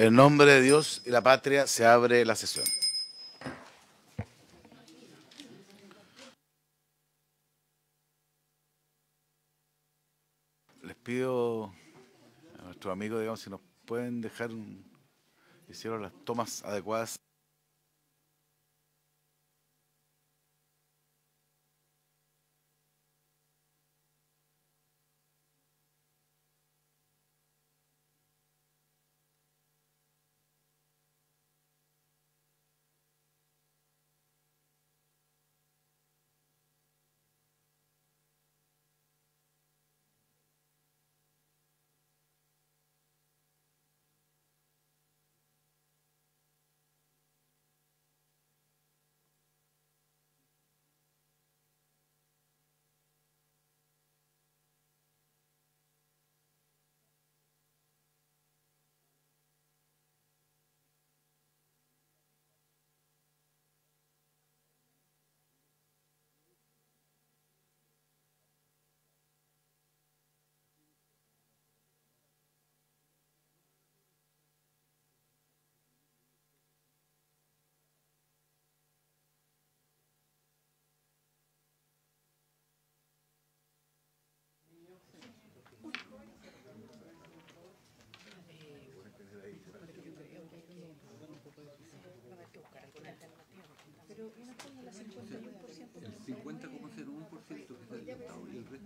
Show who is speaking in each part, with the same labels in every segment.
Speaker 1: En nombre de Dios y la patria se abre la sesión. Les pido a nuestros amigos, digamos, si nos pueden dejar, hicieron las tomas adecuadas.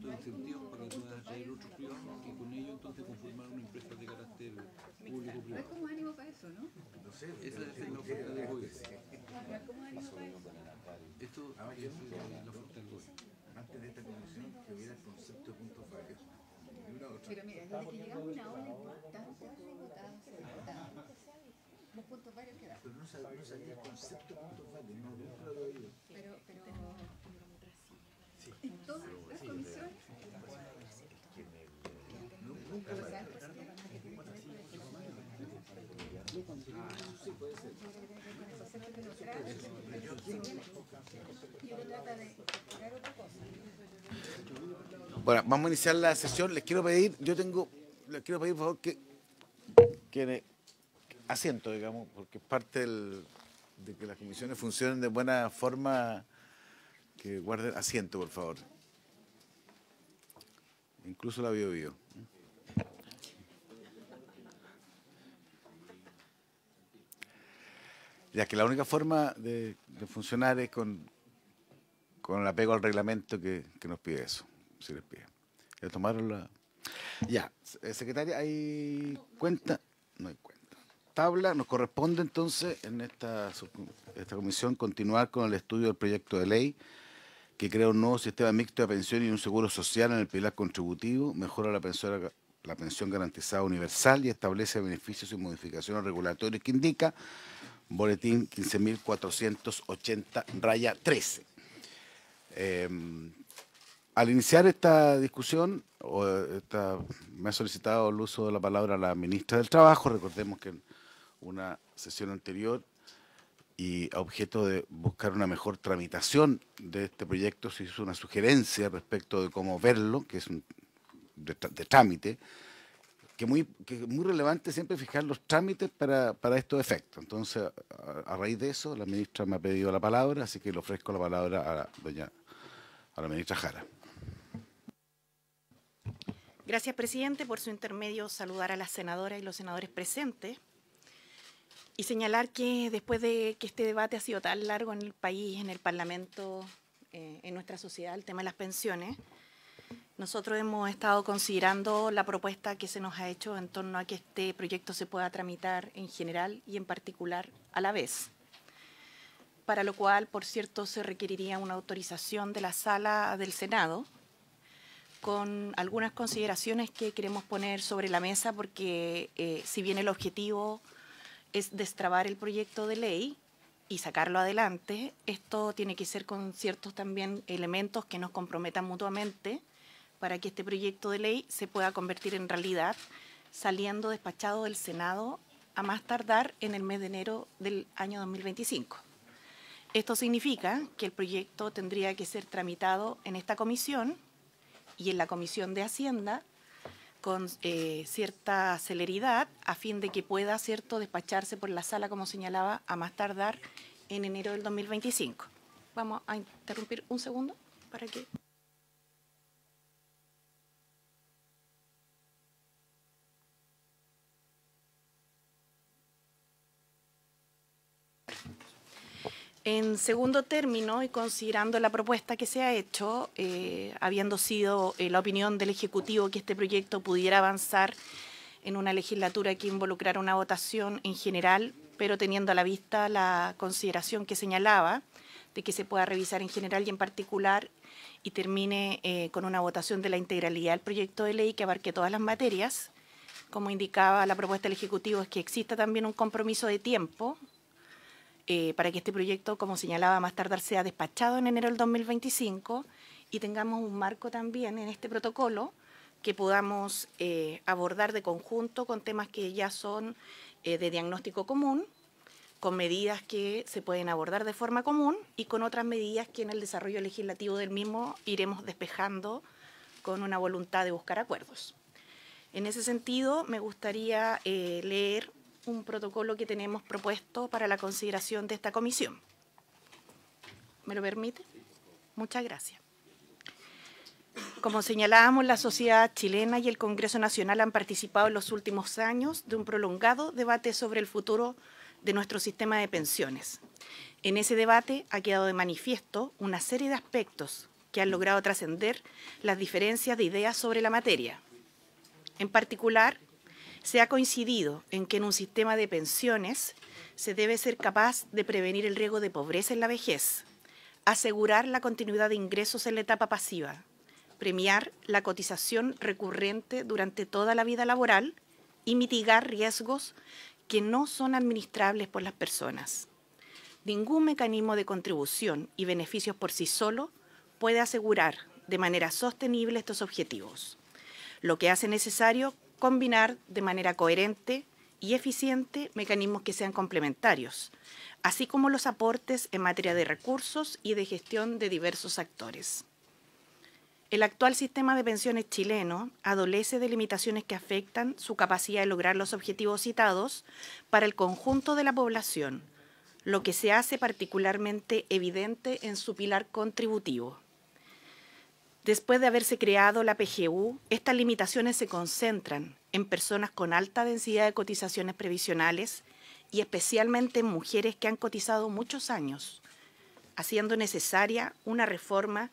Speaker 2: de incentivos para que puedan atraer otros privados
Speaker 3: y
Speaker 4: con ello entonces conformar una empresa de carácter público-privado. ¿Hay
Speaker 3: como ánimo para eso, no? No sé. Esa es la oferta del
Speaker 4: es como ánimo para eso? Esto ah, es la oferta del
Speaker 5: GOE.
Speaker 1: Antes de esta comisión que hubiera el concepto de puntos varios. Pero mira, desde que llegamos a una hora
Speaker 3: importante, se votada,
Speaker 2: los puntos varios quedaron.
Speaker 1: Pero no sabía el concepto de puntos varios. Bueno, vamos a iniciar la sesión. Les quiero pedir, yo tengo, les quiero pedir por favor que, que asiento, digamos, porque es parte del, de que las comisiones funcionen de buena forma, que guarden asiento, por favor. Incluso la bio, bio. ya que la única forma de, funcionar es con, con el apego al reglamento que, nos pide eso, si les pide. Ya tomaron la... Ya, eh, secretaria, ¿hay cuenta? No hay cuenta. Tabla, nos corresponde entonces en esta, esta comisión continuar con el estudio del proyecto de ley que crea un nuevo sistema mixto de pensión y un seguro social en el pilar contributivo, mejora la la pensión garantizada universal y establece beneficios y modificaciones regulatorias que indica boletín 15.480, raya 13. Em, al iniciar esta discusión, me ha solicitado el uso de la palabra la ministra del Trabajo, recordemos que en una sesión anterior y a objeto de buscar una mejor tramitación de este proyecto se hizo una sugerencia respecto de cómo verlo, que es un de trámite, que muy, muy relevante siempre fijar los trámites para, para estos efectos. Entonces, a, raíz de eso, la ministra me ha pedido la palabra, así que le ofrezco la palabra a la, ministra Jara.
Speaker 6: Gracias, presidente, por su intermedio saludar a las senadoras y los senadores presentes y señalar que después de que este debate ha sido tan largo en el país, en el Parlamento, eh, en nuestra sociedad, el tema de las pensiones, nosotros hemos estado considerando la propuesta que se nos ha hecho en torno a que este proyecto se pueda tramitar en general y en particular a la vez, para lo cual, por cierto, se requeriría una autorización de la sala del Senado con algunas consideraciones que queremos poner sobre la mesa porque eh, si bien el objetivo es destrabar el proyecto de ley, y sacarlo adelante, esto tiene que ser con ciertos también elementos que nos comprometan mutuamente para que este proyecto de ley se pueda convertir en realidad, saliendo despachado del Senado a más tardar en el mes de enero del año 2025. Esto significa que el proyecto tendría que ser tramitado en esta comisión y en la comisión de Hacienda con eh, cierta celeridad a fin de que pueda cierto despacharse por la sala como señalaba a más tardar en enero del 2025. Vamos a interrumpir un segundo para que En segundo término, y considerando la propuesta que se ha hecho, eh, habiendo sido eh, la opinión del Ejecutivo que este proyecto pudiera avanzar en una legislatura que involucrara una votación en general, pero teniendo a la vista la consideración que señalaba de que se pueda revisar en general y en particular y termine eh, con una votación de la integralidad del proyecto de ley que abarque todas las materias, como indicaba la propuesta del Ejecutivo, es que exista también un compromiso de tiempo eh, para que este proyecto, como señalaba más tarde sea despachado en enero del 2025 y tengamos un marco también en este protocolo que podamos eh, abordar de conjunto con temas que ya son eh, de diagnóstico común, con medidas que se pueden abordar de forma común y con otras medidas que en el desarrollo legislativo del mismo iremos despejando con una voluntad de buscar acuerdos. En ese sentido, me gustaría leer un protocolo que tenemos propuesto para la consideración de esta comisión. ¿Me lo permite? Muchas gracias. Como señalábamos, la sociedad chilena y el Congreso Nacional han participado en los últimos años de un prolongado debate sobre el futuro de nuestro sistema de pensiones. En ese debate ha quedado de manifiesto una serie de aspectos que han logrado trascender las diferencias de ideas sobre la materia. En particular, se ha coincidido en que en un sistema de pensiones se debe ser capaz de prevenir el riesgo de pobreza en la vejez, asegurar la continuidad de ingresos en la etapa pasiva, premiar la cotización recurrente durante toda la vida laboral y mitigar riesgos que no son administrables por las personas. Ningún mecanismo de contribución y beneficios por sí solo puede asegurar de manera sostenible estos objetivos, lo que hace necesario combinar de manera coherente y eficiente mecanismos que sean complementarios, así como los aportes en materia de recursos y de gestión de diversos actores. El actual sistema de pensiones chileno adolece de limitaciones que afectan su capacidad de lograr los objetivos citados para el conjunto de la población, lo que se hace particularmente evidente en su pilar contributivo. Después de haberse creado la PGU, estas limitaciones se concentran en personas con alta densidad de cotizaciones previsionales y especialmente en mujeres que han cotizado muchos años, haciendo necesaria una reforma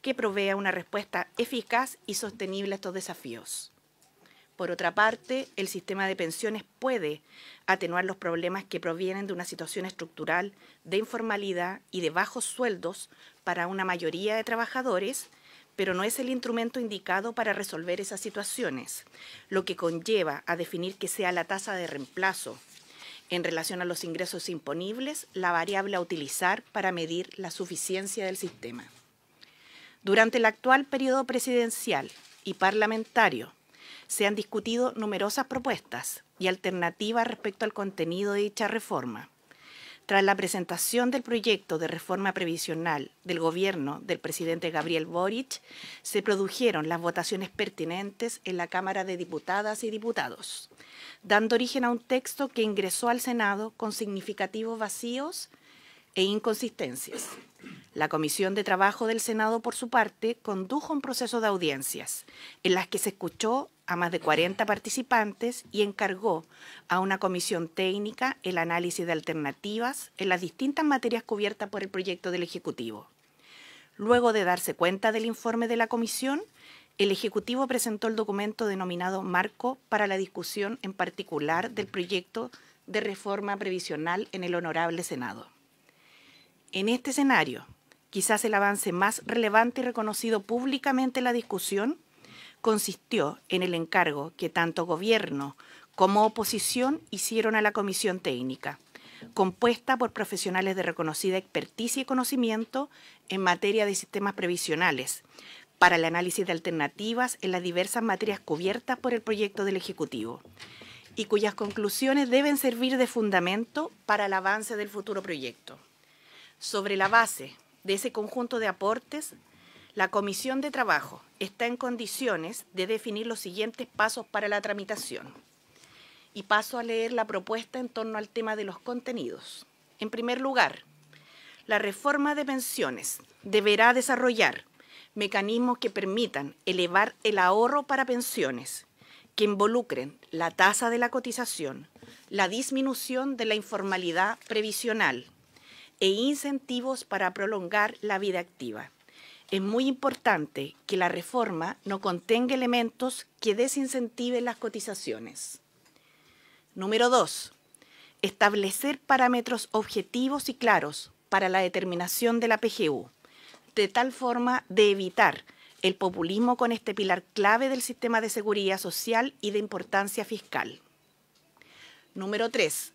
Speaker 6: que provea una respuesta eficaz y sostenible a estos desafíos. Por otra parte, el sistema de pensiones puede atenuar los problemas que provienen de una situación estructural de informalidad y de bajos sueldos para una mayoría de trabajadores pero no es el instrumento indicado para resolver esas situaciones, lo que conlleva a definir que sea la tasa de reemplazo en relación a los ingresos imponibles la variable a utilizar para medir la suficiencia del sistema. Durante el actual periodo presidencial y parlamentario, se han discutido numerosas propuestas y alternativas respecto al contenido de dicha reforma tras la presentación del proyecto de reforma previsional del gobierno del presidente Gabriel Boric, se produjeron las votaciones pertinentes en la Cámara de Diputadas y Diputados, dando origen a un texto que ingresó al Senado con significativos vacíos e inconsistencias. La Comisión de Trabajo del Senado, por su parte, condujo un proceso de audiencias en las que se escuchó a más de 40 participantes y encargó a una comisión técnica el análisis de alternativas en las distintas materias cubiertas por el proyecto del Ejecutivo. Luego de darse cuenta del informe de la comisión, el Ejecutivo presentó el documento denominado Marco para la discusión en particular del proyecto de reforma previsional en el Honorable Senado. En este escenario, quizás el avance más relevante y reconocido públicamente en la discusión, consistió en el encargo que tanto gobierno como oposición hicieron a la comisión técnica, compuesta por profesionales de reconocida experticia y conocimiento en materia de sistemas previsionales, para el análisis de alternativas en las diversas materias cubiertas por el proyecto del Ejecutivo, y cuyas conclusiones deben servir de fundamento para el avance del futuro proyecto. Sobre la base de ese conjunto de aportes, la Comisión de Trabajo está en condiciones de definir los siguientes pasos para la tramitación. Y paso a leer la propuesta en torno al tema de los contenidos. En primer lugar, la reforma de pensiones deberá desarrollar mecanismos que permitan elevar el ahorro para pensiones, que involucren la tasa de la cotización, la disminución de la informalidad previsional, e incentivos para prolongar la vida activa. Es muy importante que la reforma no contenga elementos que desincentiven las cotizaciones. Número 2. Establecer parámetros objetivos y claros para la determinación de la PGU, de tal forma de evitar el populismo con este pilar clave del sistema de seguridad social y de importancia fiscal. Número 3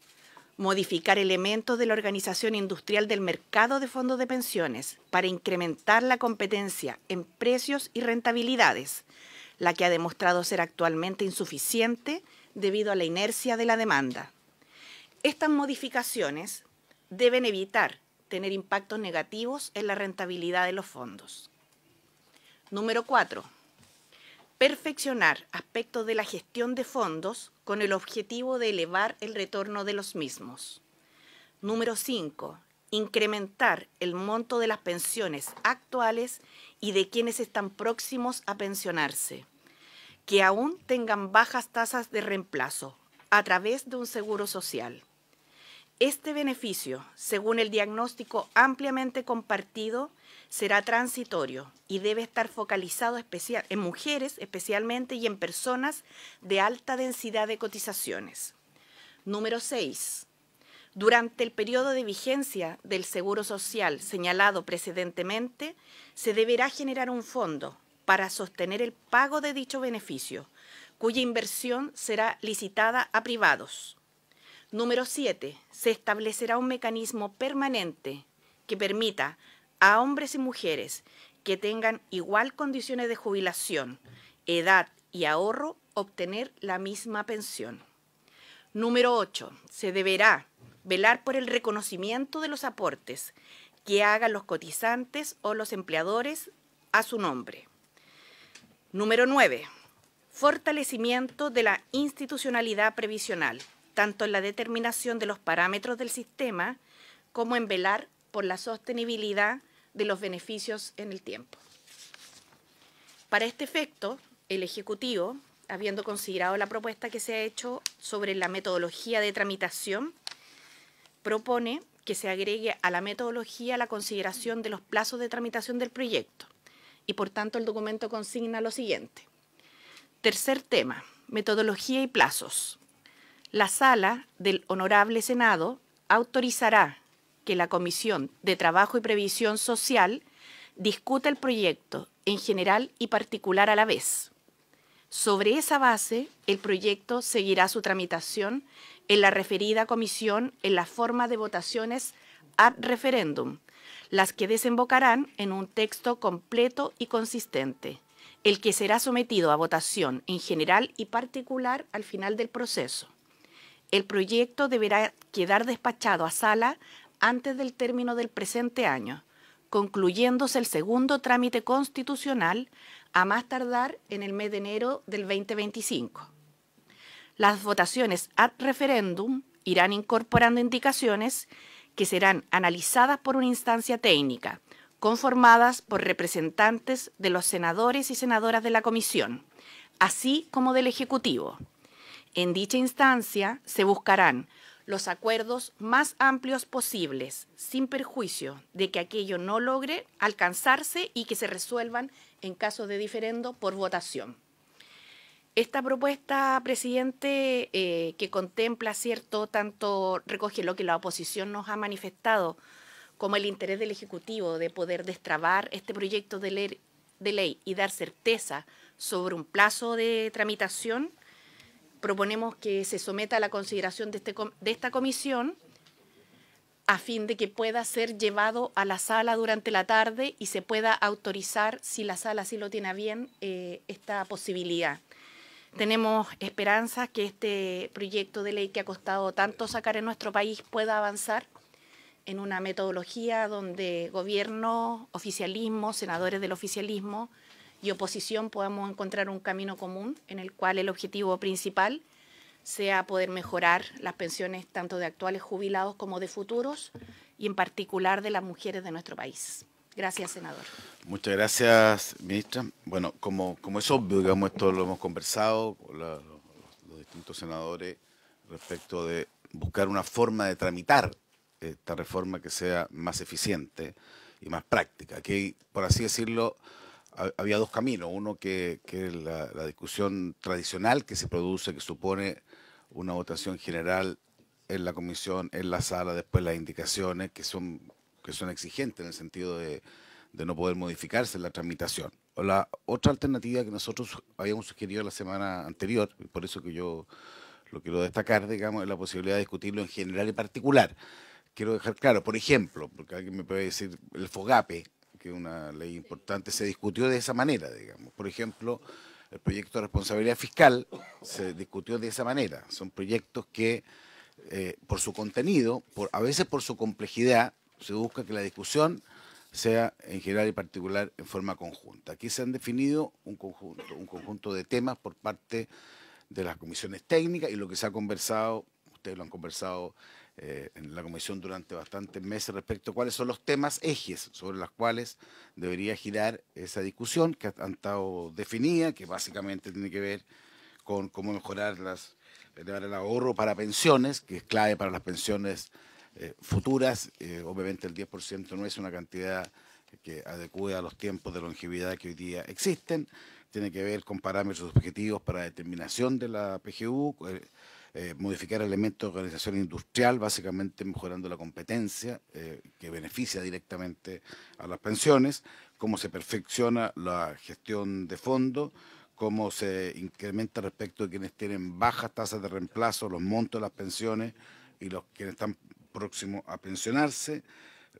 Speaker 6: modificar elementos de la organización industrial del mercado de fondos de pensiones para incrementar la competencia en precios y rentabilidades, la que ha demostrado ser actualmente insuficiente debido a la inercia de la demanda. Estas modificaciones deben evitar tener impactos negativos en la rentabilidad de los fondos. Número 4 perfeccionar aspectos de la gestión de fondos con el objetivo de elevar el retorno de los mismos. Número 5. Incrementar el monto de las pensiones actuales y de quienes están próximos a pensionarse, que aún tengan bajas tasas de reemplazo a través de un seguro social. Este beneficio, según el diagnóstico ampliamente compartido, será transitorio y debe estar focalizado especial, en mujeres especialmente y en personas de alta densidad de cotizaciones. Número 6. Durante el periodo de vigencia del Seguro Social señalado precedentemente, se deberá generar un fondo para sostener el pago de dicho beneficio, cuya inversión será licitada a privados. Número 7. Se establecerá un mecanismo permanente que permita a hombres y mujeres que tengan igual condiciones de jubilación, edad y ahorro obtener la misma pensión. Número 8. Se deberá velar por el reconocimiento de los aportes que hagan los cotizantes o los empleadores a su nombre. Número 9. Fortalecimiento de la institucionalidad previsional, tanto en la determinación de los parámetros del sistema como en velar por la sostenibilidad de los beneficios en el tiempo. Para este efecto, el Ejecutivo, habiendo considerado la propuesta que se ha hecho sobre la metodología de tramitación, propone que se agregue a la metodología la consideración de los plazos de tramitación del proyecto y por tanto el documento consigna lo siguiente. Tercer tema, metodología y plazos. La sala del Honorable Senado autorizará la Comisión de Trabajo y Previsión Social discuta el proyecto en general y particular a la vez. Sobre esa base, el proyecto seguirá su tramitación en la referida comisión en la forma de votaciones ad referéndum, las que desembocarán en un texto completo y consistente, el que será sometido a votación en general y particular al final del proceso. El proyecto deberá quedar despachado a sala antes del término del presente año, concluyéndose el segundo trámite constitucional a más tardar en el mes de enero del 2025. Las votaciones ad referéndum irán incorporando indicaciones que serán analizadas por una instancia técnica, conformadas por representantes de los senadores y senadoras de la Comisión, así como del Ejecutivo. En dicha instancia se buscarán los acuerdos más amplios posibles, sin perjuicio de que aquello no logre alcanzarse y que se resuelvan en caso de diferendo por votación. Esta propuesta, presidente, eh, que contempla, ¿cierto?, tanto recoge lo que la oposición nos ha manifestado como el interés del Ejecutivo de poder destrabar este proyecto de ley, de ley y dar certeza sobre un plazo de tramitación, proponemos que se someta a la consideración este de, esta comisión a fin de que pueda ser llevado a la sala durante la tarde y se pueda autorizar, si la sala sí lo tiene bien, eh, esta posibilidad. Tenemos esperanzas que este proyecto de ley que ha costado tanto sacar en nuestro país pueda avanzar en una metodología donde gobierno, oficialismo, senadores del oficialismo, y oposición podamos encontrar un camino común en el cual el objetivo principal sea poder mejorar las pensiones tanto de actuales jubilados como de futuros y en particular de las mujeres de nuestro país. Gracias, senador.
Speaker 1: Muchas gracias, ministra. Bueno, como, como es obvio, digamos, esto lo hemos conversado con los distintos senadores respecto de buscar una forma de tramitar esta reforma que sea más eficiente y más práctica. Aquí, por así decirlo, había dos caminos. Uno que, es la, discusión tradicional que se produce, que supone una votación general en la comisión, en la sala, después las indicaciones que son, que son exigentes en el sentido de, no poder modificarse en la tramitación. O la otra alternativa que nosotros habíamos sugerido la semana anterior, y por eso que yo lo quiero destacar, digamos, es la posibilidad de discutirlo en general y particular. Quiero dejar claro, por ejemplo, porque alguien me puede decir el FOGAPE, que es una ley importante, se discutió de esa manera, digamos. Por ejemplo, el proyecto de responsabilidad fiscal se discutió de esa manera. Son proyectos que, eh, por su contenido, por, a veces por su complejidad, se busca que la discusión sea en general y particular en forma conjunta. Aquí se han definido un conjunto, un conjunto de temas por parte de las comisiones técnicas y lo que se ha conversado, ustedes lo han conversado eh, en la comisión durante bastantes meses respecto a cuáles son los temas ejes sobre los cuales debería girar esa discusión que han estado definida, que básicamente tiene que ver con cómo mejorar las, eh, el ahorro para pensiones, que es clave para las pensiones eh, futuras. obviamente el 10% no es una cantidad que adecue a los tiempos de longevidad que hoy día existen. Tiene que ver con parámetros objetivos para determinación de la PGU eh, modificar elementos de organización industrial, básicamente mejorando la competencia eh, que beneficia directamente a las pensiones, cómo se perfecciona la gestión de fondo, cómo se incrementa respecto de quienes tienen bajas tasas de reemplazo, los montos de las pensiones y los quienes están próximos a pensionarse,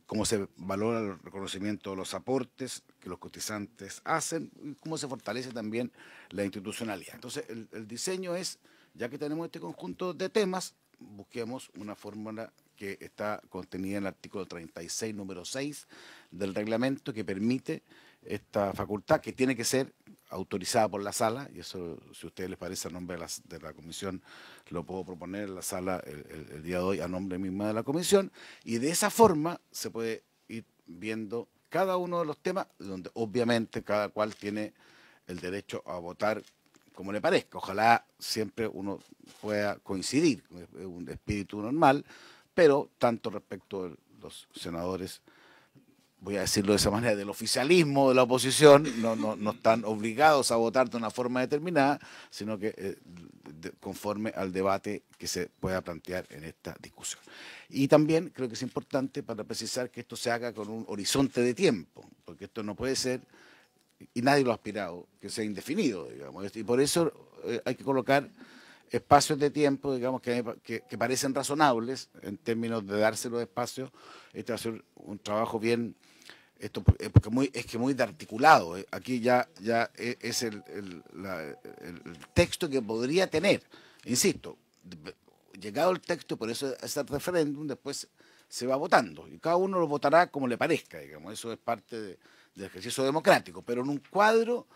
Speaker 1: cómo se valora el reconocimiento de los aportes que los cotizantes hacen y cómo se fortalece también la institucionalidad. Entonces, el, el diseño es ya que tenemos este conjunto de temas, busquemos una fórmula que está contenida en el artículo 36, número 6 del reglamento, que permite esta facultad, que tiene que ser autorizada por la sala, y eso, si a ustedes les parece, a nombre de la, comisión, lo puedo proponer en la sala el, el, día de hoy a nombre misma de la comisión, y de esa forma se puede ir viendo cada uno de los temas, donde obviamente cada cual tiene el derecho a votar como le parezca. Ojalá siempre uno pueda coincidir, es un espíritu normal, pero tanto respecto de los senadores, voy a decirlo de esa manera, del oficialismo de la oposición, no, no, están obligados a votar de una forma determinada, sino que eh, conforme al debate que se pueda plantear en esta discusión. Y también creo que es importante para precisar que esto se haga con un horizonte de tiempo, porque esto no puede ser y nadie lo ha aspirado, que sea indefinido, digamos. Y por eso eh, hay que colocar espacios de tiempo, digamos, que, que, parecen razonables en términos de dárselo de espacios. Este va a ser un trabajo bien, esto es que muy, es que muy articulado. Eh. Aquí ya, ya e, es el, el, el, texto que podría tener, insisto, llegado el texto, por eso es el referéndum, después se va votando. Y cada uno lo votará como le parezca, digamos. Eso es parte de del ejercicio democrático, pero en un cuadro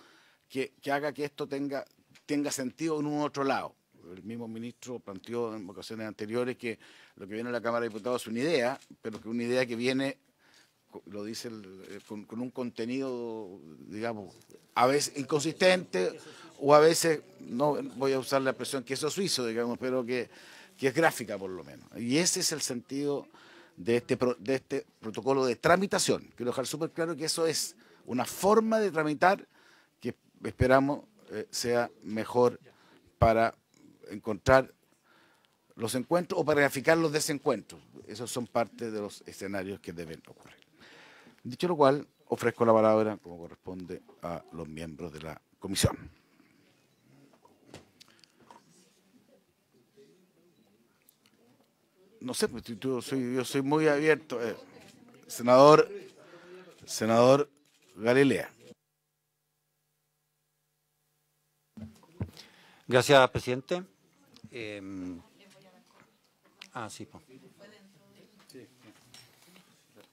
Speaker 1: que, que haga que esto tenga, tenga sentido en un otro lado el mismo ministro planteó en ocasiones anteriores que lo que viene a la Cámara de Diputados es una idea, pero que una idea que viene, lo dice, eh, con, un contenido, digamos, a veces inconsistente o a veces, no voy a usar la expresión que eso suizo, digamos, pero que, que es gráfica por lo menos. Y ese es el sentido de este, de este protocolo de tramitación. Quiero dejar súper claro que eso es una forma de tramitar que esperamos eh, sea mejor para encontrar los encuentros o para graficar los desencuentros. Esos son parte de los escenarios que deben ocurrir. Dicho lo cual, ofrezco la palabra, como corresponde, a los miembros de la comisión. no sé, pues, yo, soy,
Speaker 5: muy abierto. Eh.
Speaker 1: senador, senador Galilea.
Speaker 5: Gracias, presidente.
Speaker 7: Em,
Speaker 5: ah, sí, pues.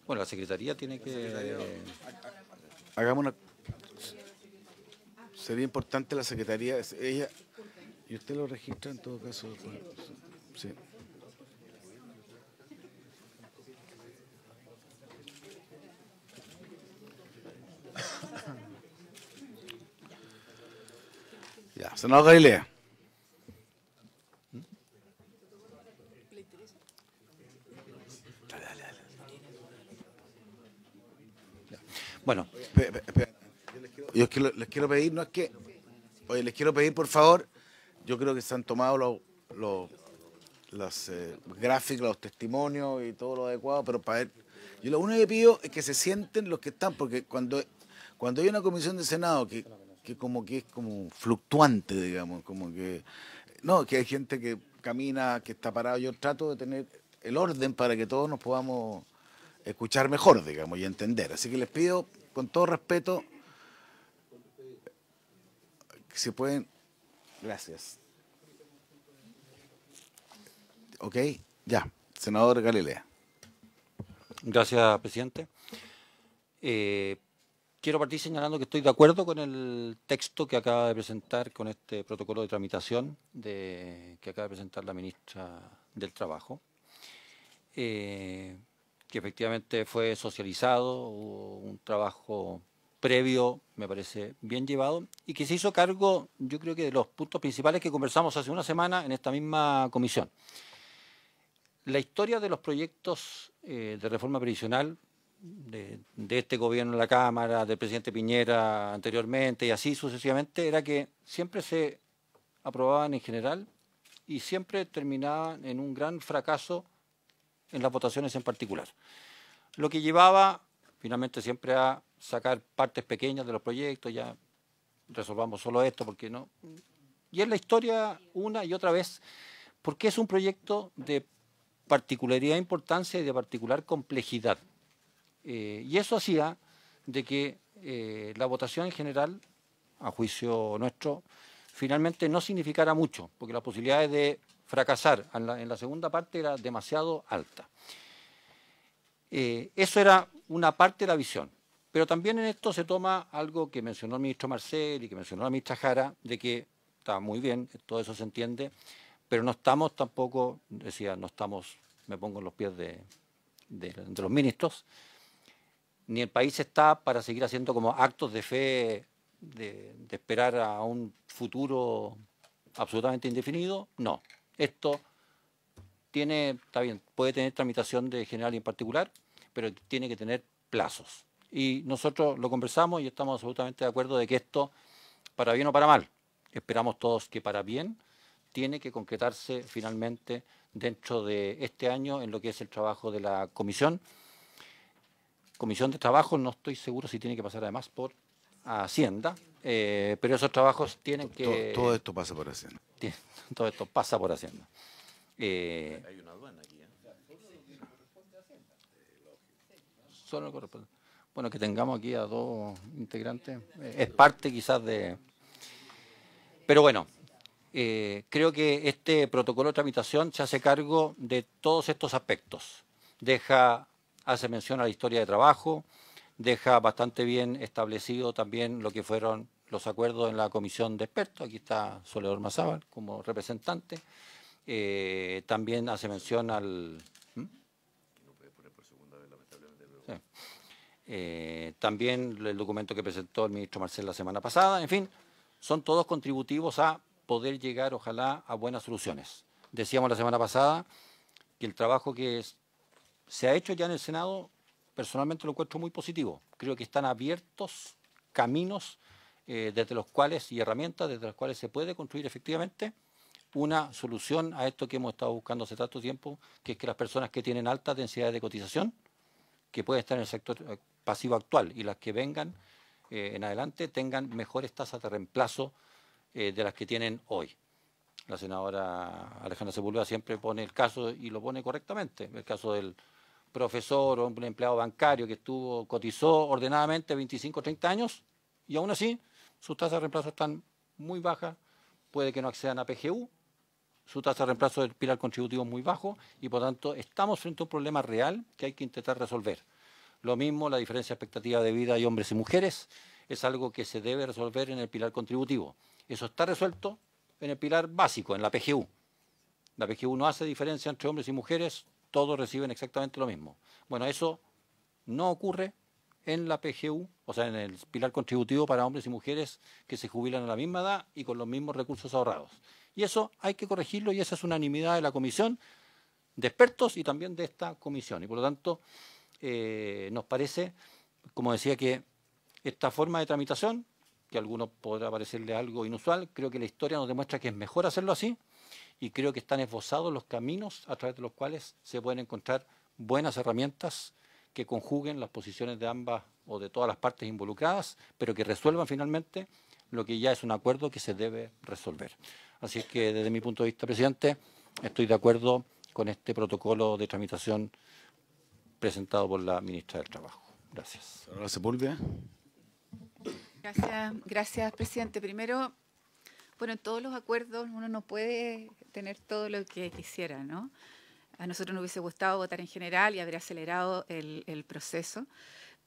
Speaker 5: Bueno, la secretaría tiene que. hagamos una.
Speaker 1: Sería importante la secretaría. Ella. Y usted lo registra en todo caso. Pues, sí. Senador Galilea. Bueno, yo les quiero pedir, no es que, oye, les quiero pedir por favor, yo creo que se han tomado los, los las eh, los testimonios y todo lo adecuado, pero para ver, yo lo único que pido es que se sienten los que están, porque cuando, cuando hay una comisión de Senado que que como que es como fluctuante, digamos, como que... No, que hay gente que camina, que está parado. Yo trato de tener el orden para que todos nos podamos escuchar mejor, digamos, y entender. Así que les pido, con todo respeto, que se pueden... Gracias. Ok, ya. Senador
Speaker 5: Galilea. Gracias, presidente. Eh, quiero partir señalando que estoy de acuerdo con el texto que acaba de presentar, con este protocolo de tramitación que acaba de presentar la ministra del Trabajo, eh, que efectivamente fue socializado, hubo un trabajo previo, me parece, bien llevado, y que se hizo cargo, yo creo que de los puntos principales que conversamos hace una semana en esta misma comisión. La historia de los proyectos eh, de reforma previsional de, este gobierno en la Cámara, del presidente Piñera anteriormente y así sucesivamente, era que siempre se aprobaban en general y siempre terminaban en un gran fracaso en las votaciones en particular. Lo que llevaba finalmente siempre a sacar partes pequeñas de los proyectos, ya resolvamos solo esto porque no. Y es la historia una y otra vez, porque es un proyecto de particularidad, e importancia y de particular complejidad. Eh, y eso hacía de que eh, la votación en general, a juicio nuestro, finalmente no significara mucho, porque las posibilidades de fracasar en la, segunda parte era demasiado alta. Eh, eso era una parte de la visión. Pero también en esto se toma algo que mencionó el ministro Marcel y que mencionó la ministra Jara, de que está muy bien, todo eso se entiende, pero no estamos tampoco, decía, no estamos, me pongo en los pies de los ministros, ni el país está para seguir haciendo como actos de fe, de, esperar a un futuro absolutamente indefinido. No, esto tiene, está bien, puede tener tramitación de general y en particular, pero tiene que tener plazos. Y nosotros lo conversamos y estamos absolutamente de acuerdo de que esto, para bien o para mal, esperamos todos que para bien, tiene que concretarse finalmente dentro de este año en lo que es el trabajo de la comisión. Comisión de Trabajo, no estoy seguro si tiene que pasar además por Hacienda, eh, pero esos trabajos tienen que... Todo, esto pasa por Hacienda. todo esto pasa por Hacienda. Eh, Hay una aduana aquí.
Speaker 8: ¿eh?
Speaker 5: Solo corresponde. Bueno, que tengamos aquí a dos integrantes es parte quizás de... Pero bueno, creo que este protocolo de tramitación se hace cargo de todos estos aspectos. Deja hace mención a la historia de trabajo, deja bastante bien establecido también lo que fueron los acuerdos en la comisión de expertos, aquí está Soledad Mazábal como representante, eh, también hace mención al... ¿Mm? Eh, también el documento que presentó el ministro Marcel la semana pasada, en fin, son todos contributivos a poder llegar, ojalá, a buenas soluciones. Decíamos la semana pasada que el trabajo que es, se ha hecho ya en el Senado, personalmente lo encuentro muy positivo. Creo que están abiertos caminos eh, desde los cuales y herramientas desde las cuales se puede construir efectivamente una solución a esto que hemos estado buscando hace tanto tiempo, que es que las personas que tienen altas densidades de cotización, que pueden estar en el sector eh, pasivo actual y las que vengan eh, en adelante tengan mejores tasas de reemplazo de las que tienen hoy. La senadora Alejandra Sepúlveda siempre pone el caso y lo pone correctamente, el caso del profesor o un empleado bancario que estuvo, cotizó ordenadamente 25 o 30 años y aún así sus tasas de reemplazo están muy bajas, puede que no accedan a PGU, su tasa de reemplazo del pilar contributivo es muy bajo y por tanto estamos frente a un problema real que hay que intentar resolver. Lo mismo la diferencia de expectativa de vida de hombres y mujeres es algo que se debe resolver en el pilar contributivo. Eso está resuelto en el pilar básico, en la PGU. La PGU no hace diferencia entre hombres y mujeres, todos reciben exactamente lo mismo. Bueno, eso no ocurre en la PGU, o sea, en el pilar contributivo para hombres y mujeres que se jubilan a la misma edad y con los mismos recursos ahorrados. Y eso hay que corregirlo y esa es unanimidad de la comisión, de expertos y también de esta comisión. Y por lo tanto, eh, nos parece, como decía, que esta forma de tramitación, que a algunos podrá parecerle algo inusual, creo que la historia nos demuestra que es mejor hacerlo así, y creo que están esbozados los caminos a través de los cuales se pueden encontrar buenas herramientas que conjuguen las posiciones de ambas o de todas las partes involucradas, pero que resuelvan finalmente lo que ya es un acuerdo que se debe resolver. Así que desde mi punto de vista, presidente, estoy de acuerdo con este protocolo de tramitación presentado por la ministra del Trabajo. Gracias. Ahora
Speaker 3: Gracias, gracias, presidente. Primero, bueno, en todos los acuerdos uno no puede tener todo lo que quisiera, ¿no? A nosotros nos hubiese gustado votar en general y haber acelerado el, proceso,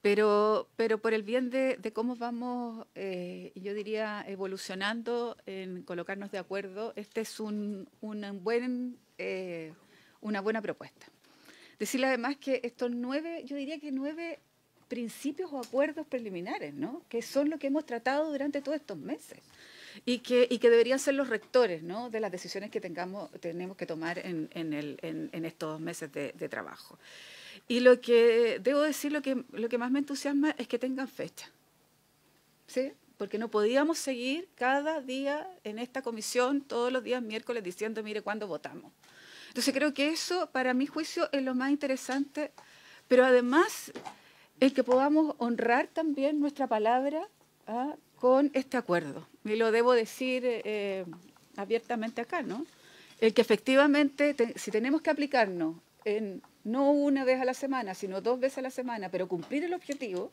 Speaker 3: pero, pero por el bien de, cómo vamos, eh, yo diría, evolucionando en colocarnos de acuerdo, este es un, un buen, eh, una buena propuesta. Decirle además que estos nueve, yo diría que nueve principios o acuerdos preliminares, ¿no? que son lo que hemos tratado durante todos estos meses y que, deberían ser los rectores ¿no? de las decisiones que tengamos, tenemos que tomar en, en, el, estos meses de, trabajo. Y lo que debo decir, lo que, lo que más me entusiasma es que tengan fecha. ¿Sí? porque no podíamos seguir cada día en esta comisión, todos los días miércoles, diciendo, mire, ¿cuándo votamos? Entonces creo que eso, para mi juicio, es lo más interesante, pero además el que podamos honrar también nuestra palabra ¿ah? con este acuerdo y lo debo decir eh, abiertamente acá, ¿no? El que efectivamente, si tenemos que aplicarnos en, no una vez a la semana, sino dos veces a la semana, pero cumplir el objetivo,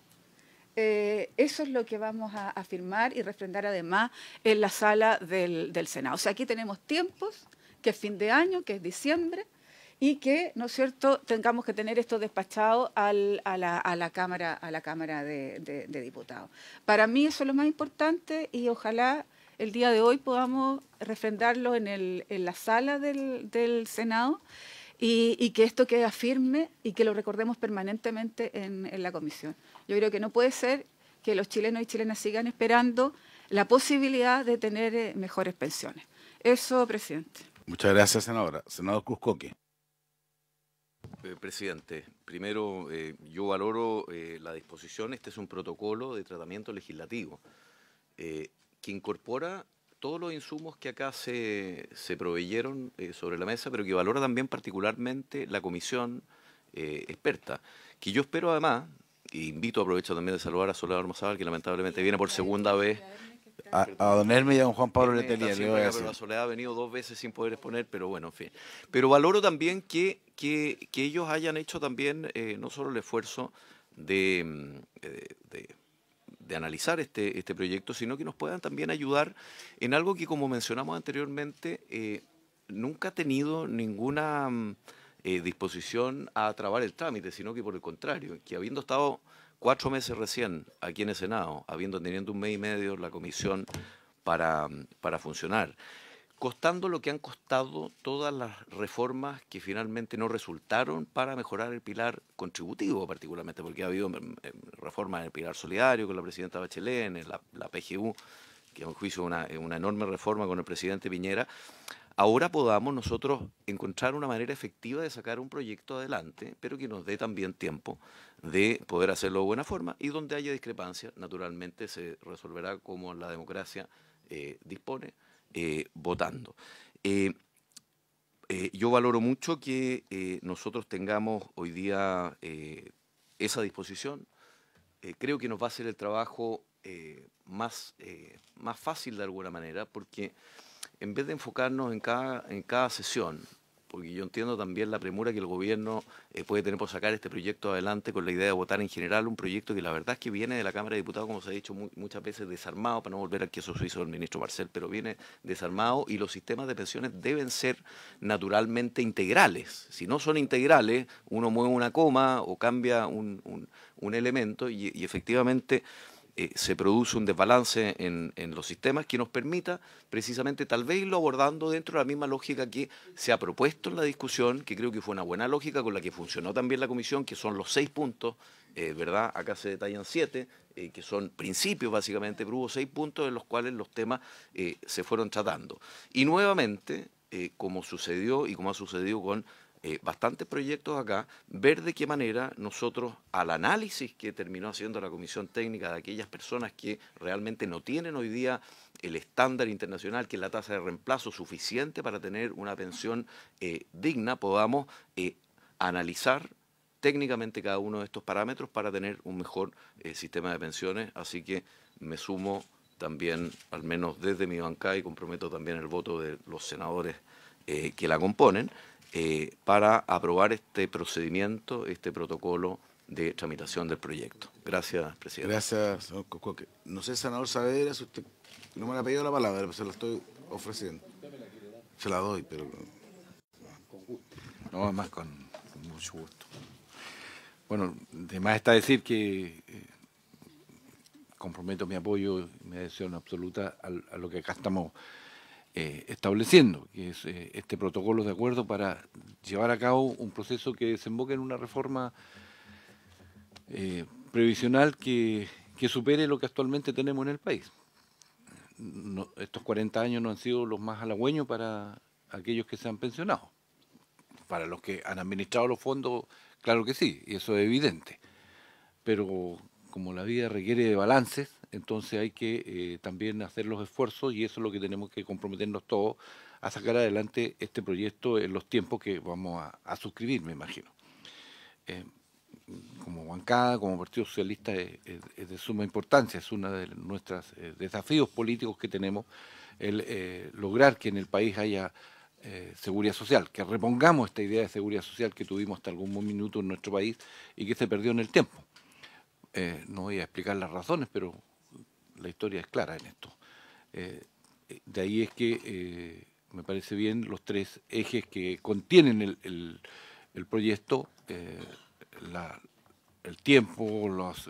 Speaker 3: eh, eso es lo que vamos a afirmar y refrendar además en la sala del, del Senado. O sea, aquí tenemos tiempos, que es fin de año, que es diciembre, y que, ¿no es cierto?, tengamos que tener esto despachado a, la, Cámara, a la cámara de, Diputados. Para mí eso es lo más importante y ojalá el día de hoy podamos refrendarlo en, la sala del, Senado y, que esto quede firme y que lo recordemos permanentemente en, la comisión. Yo creo que no puede ser que los chilenos y chilenas sigan esperando la posibilidad de tener eh, mejores pensiones. Eso, presidente.
Speaker 1: Muchas gracias, senadora. Senador Cuscoque. Eh, presidente.
Speaker 8: Primero, eh, yo valoro eh, la disposición. Este es un protocolo de tratamiento legislativo que incorpora todos los insumos que acá se, proveyeron sobre la mesa, pero que valora también particularmente la comisión experta, que yo espero además, e invito, aprovecho también de saludar a Soledad Ormazábal, que lamentablemente viene por
Speaker 1: segunda vez a, Don Hermes y a Don Juan Pablo Letelier. Le La
Speaker 8: Soledad ha venido dos veces sin poder exponer, pero bueno, en fin. Pero valoro también que, que, ellos hayan hecho también eh, no solo el esfuerzo mm, eh, de, de, analizar este, este proyecto, sino que nos puedan también ayudar en algo que, como mencionamos anteriormente, eh, nunca ha tenido ninguna mm, disposición a trabar el trámite, sino que por el contrario, que habiendo estado cuatro meses recién aquí en el Senado, habiendo teniendo un mes y medio la comisión para, para funcionar, costando lo que han costado todas las reformas que finalmente no resultaron para mejorar el pilar contributivo particularmente, porque ha habido em, em, reformas en el pilar solidario con la presidenta Bachelet, en la, PGU, que a mi juicio es una enorme reforma con el presidente Piñera, ahora podamos nosotros encontrar una manera efectiva de sacar un proyecto adelante, pero que nos dé también tiempo de poder hacerlo de buena forma y donde haya discrepancia, naturalmente se resolverá como la democracia eh, dispone, eh, votando. Eh, yo valoro mucho que nosotros tengamos hoy día esa disposición. creo que nos va a hacer el trabajo más, más fácil de alguna manera, porque en vez de enfocarnos en cada, en cada sesión, porque yo entiendo también la premura que el gobierno eh, puede tener por sacar este proyecto adelante con la idea de votar en general un proyecto que la verdad es que viene de la Cámara de Diputados, como se ha dicho muchas veces, desarmado, para no volver al que suizo el ministro Marcel, pero viene desarmado y los sistemas de pensiones deben ser naturalmente integrales. Si no son integrales, uno mueve una coma o cambia un, elemento y efectivamente eh, se produce un desbalance en, los sistemas que nos permita precisamente tal vez irlo abordando dentro de la misma lógica que se ha propuesto en la discusión, que creo que fue una buena lógica con la que funcionó también la comisión, que son los seis puntos, eh, ¿verdad? Acá se detallan siete, eh, que son principios básicamente, pero hubo seis puntos en los cuales los temas se fueron tratando. Y nuevamente, como sucedió y como ha sucedido con eh, bastantes proyectos acá, ver de qué manera nosotros, al análisis que terminó haciendo la Comisión Técnica de aquellas personas que realmente no tienen hoy día el estándar internacional, que es la tasa de reemplazo suficiente para tener una pensión eh, digna, podamos eh, analizar técnicamente cada uno de estos parámetros para tener un mejor sistema de pensiones. Así que me sumo también, al menos desde mi bancada, y comprometo también el voto de los senadores que la componen. Eh, para aprobar este procedimiento, este protocolo de tramitación del proyecto. Gracias, presidente.
Speaker 1: Gracias, señor No sé, senador Saavedra, si usted no me ha pedido la palabra, pero se la estoy ofreciendo. Se la doy, pero... No, más con, mucho gusto.
Speaker 4: Bueno, además está decir que eh, comprometo mi apoyo y mi adhesión absoluta a, a lo que acá estamos eh, estableciendo, que es eh, este protocolo de acuerdo para llevar a cabo un proceso que desemboque en una reforma eh, previsional que, supere lo que actualmente tenemos en el país. estos 40 años no han sido los más halagüeños para aquellos que se han pensionado. Para los que han administrado los fondos, claro que sí, y eso es evidente. Pero como la vida requiere de balances, entonces hay que eh, también hacer los esfuerzos y eso es lo que tenemos que comprometernos todos a sacar adelante este proyecto en los tiempos que vamos a, suscribir, me imagino. Eh, como bancada, como Partido Socialista, eh, es, de suma importancia, es uno de nuestros desafíos políticos que tenemos, el lograr que en el país haya seguridad social, que repongamos esta idea de seguridad social que tuvimos hasta algún minuto en nuestro país y que se perdió en el tiempo. no voy a explicar las razones, pero la historia es clara en esto. Eh, de ahí es que eh, me parece bien los tres ejes que contienen el, proyecto, eh, el tiempo, los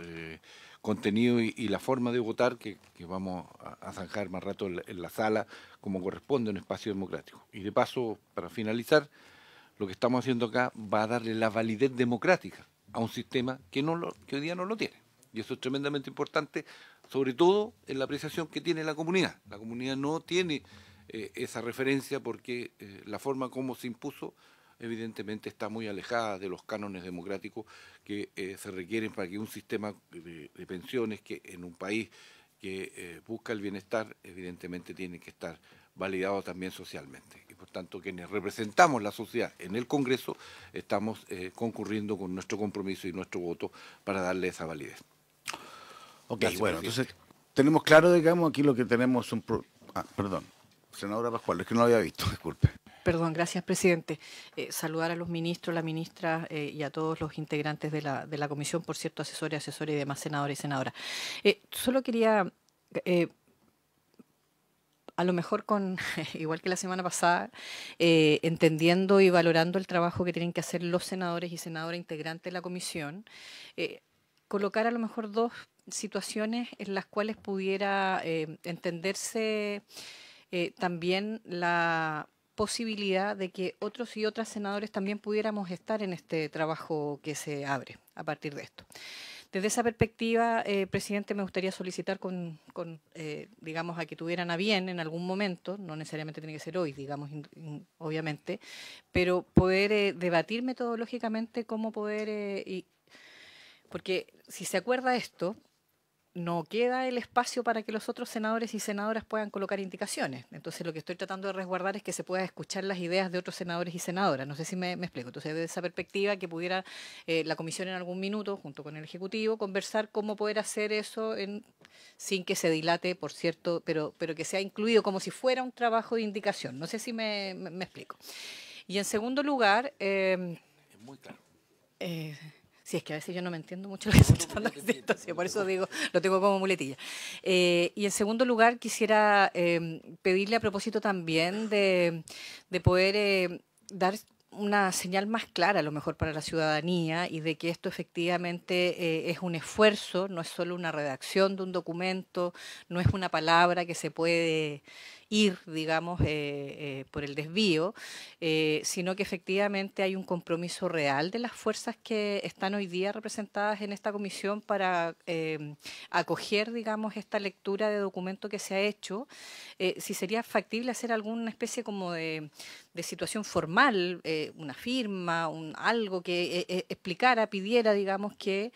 Speaker 4: contenidos y, la forma de votar que, vamos a, zanjar más rato en la, sala como corresponde a un espacio democrático. Y de paso, para finalizar, lo que estamos haciendo acá va a darle la validez democrática a un sistema que hoy día no lo tiene. Y eso es tremendamente importante sobre todo en la apreciación que tiene la comunidad. La comunidad no tiene eh, esa referencia porque eh, la forma como se impuso evidentemente está muy alejada de los cánones democráticos que eh, se requieren para que un sistema de, pensiones que en un país que busca el bienestar evidentemente tiene que estar validado también socialmente. Y por tanto, quienes representamos la sociedad en el Congreso, estamos concurriendo con nuestro compromiso y nuestro voto para darle esa validez.
Speaker 1: Ok, bueno, entonces tenemos claro, digamos, aquí lo que tenemos un... Ah, perdón, senadora Pascual, es que no lo había visto, disculpe.
Speaker 2: Perdón, gracias, presidente. Eh, saludar a los ministros, la ministra eh, y a todos los integrantes de la, comisión, por cierto, asesores, asesores y demás senadores y senadoras. Eh, solo quería, a lo mejor con, igual que la semana pasada, entendiendo y valorando el trabajo que tienen que hacer los senadores y senadoras integrantes de la comisión, colocar a lo mejor dos situaciones en las cuales pudiera eh, entenderse eh, también la posibilidad de que otros y otras senadores también pudiéramos estar en este trabajo que se abre a partir de esto. Desde esa perspectiva, eh, presidente, me gustaría solicitar con, digamos, a que tuvieran a bien en algún momento, no necesariamente tiene que ser hoy, digamos, obviamente, pero poder debatir metodológicamente cómo poder, porque si se acuerda esto, no queda el espacio para que los otros senadores y senadoras puedan colocar indicaciones. Entonces, lo que estoy tratando de resguardar es que se pueda escuchar las ideas de otros senadores y senadoras. No sé si me, explico. Entonces, desde esa perspectiva, que pudiera eh, la comisión en algún minuto, junto con el Ejecutivo, conversar cómo poder hacer eso en, sin que se dilate, por cierto, pero, pero que sea incluido como si fuera un trabajo de indicación. No sé si me, explico. Y en segundo lugar... Eh, es muy claro. Eh, Sí, es que a veces yo no me entiendo mucho lo que se está por eso digo, lo tengo como muletilla. Eh, y en segundo lugar, quisiera eh, pedirle a propósito también de, poder eh, dar una señal más clara a lo mejor para la ciudadanía y de que esto efectivamente eh, es un esfuerzo, no es solo una redacción de un documento, no es una palabra que se puede ir, digamos, eh, eh, por el desvío, sino que efectivamente hay un compromiso real de las fuerzas que están hoy día representadas en esta comisión para acoger, digamos, esta lectura de documento que se ha hecho. si sería factible hacer alguna especie como de de situación formal, eh, una firma, un, algo que eh, eh, explicara, pidiera, digamos, que